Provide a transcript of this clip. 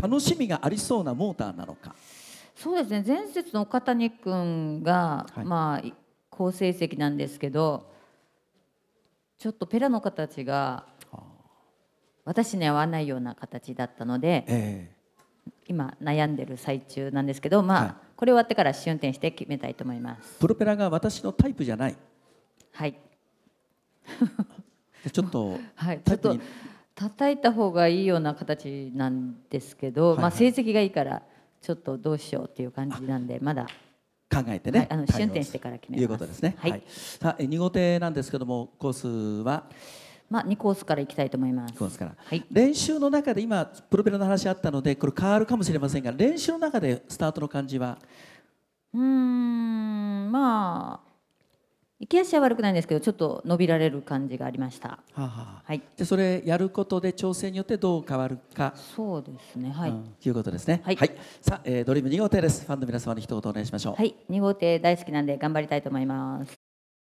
楽しみがありそうなモーターなのかそうですね前節の岡谷君が、はい、まあ好成績なんですけどちょっとペラの形が私に合わないような形だったので、えー、今悩んでる最中なんですけどまあ、はい、これ終わってから試運転して決めたいと思いますプロペラが私のタイプじゃないはいちょっと、はい、ちょっと叩いた方がいいような形なんですけど、はいはい、まあ、成績がいいからちょっとどうしようという感じなんでまだ考えてね、はい、あの春点してから決めいうことですね。はい、はい、さあ二号艇なんですけどもコースは。まあ、2コースからいきたいと思います。コースから、はい、練習の中で今プロペラの話あったのでこれ変わるかもしれませんが練習の中でスタートの感じはうんまあ行き足は悪くないんですけどちょっと伸びられる感じがありました、はあはあ、はい、でそれやることで調整によってどう変わるかそうですねはい、うん、いうことですね、はい、はい、さあ、えー、ドリーム2号艇ですファンの皆様に一言お願いしましょうはい2号艇大好きなんで頑張りたいと思います